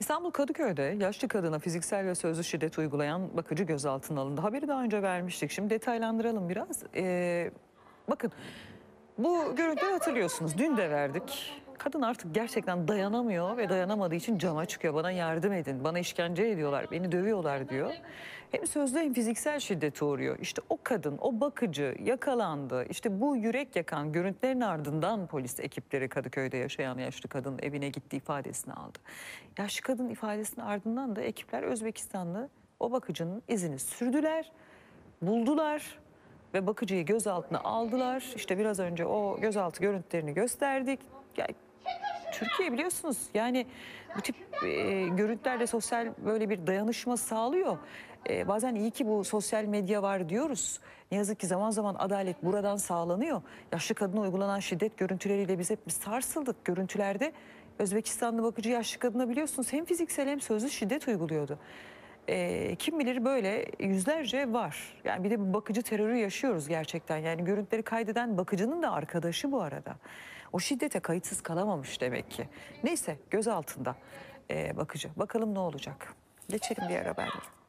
İstanbul Kadıköy'de yaşlı kadına fiziksel ve sözlü şiddet uygulayan bakıcı gözaltına alındı. Haberi daha önce vermiştik. Şimdi detaylandıralım biraz. Ee, bakın bu görüntüyü hatırlıyorsunuz. Dün de verdik. Kadın artık gerçekten dayanamıyor ve dayanamadığı için cama çıkıyor. Bana yardım edin, bana işkence ediyorlar, beni dövüyorlar diyor. Hem sözlü hem fiziksel şiddete uğruyor. İşte o kadın, o bakıcı yakalandı. İşte bu yürek yakan görüntülerin ardından polis ekipleri Kadıköy'de yaşayan yaşlı kadın evine gitti ifadesini aldı. Yaşlı kadın ifadesinin ardından da ekipler Özbekistanlı o bakıcının izini sürdüler, buldular ve bakıcıyı gözaltına aldılar. İşte biraz önce o gözaltı görüntülerini gösterdik. Türkiye biliyorsunuz yani bu tip e, görüntülerle sosyal böyle bir dayanışma sağlıyor. E, bazen iyi ki bu sosyal medya var diyoruz. Ne yazık ki zaman zaman adalet buradan sağlanıyor. Yaşlı kadına uygulanan şiddet görüntüleriyle biz hep sarsıldık görüntülerde. Özbekistanlı bakıcı yaşlı kadına biliyorsunuz hem fiziksel hem sözlü şiddet uyguluyordu e, kim bilir böyle yüzlerce var. Yani bir de bakıcı terörü yaşıyoruz gerçekten. Yani görüntüleri kaydeden bakıcının da arkadaşı bu arada. O şiddete kayıtsız kalamamış demek ki. Neyse göz altında e, bakıcı. Bakalım ne olacak. Geçelim diğer haberlere.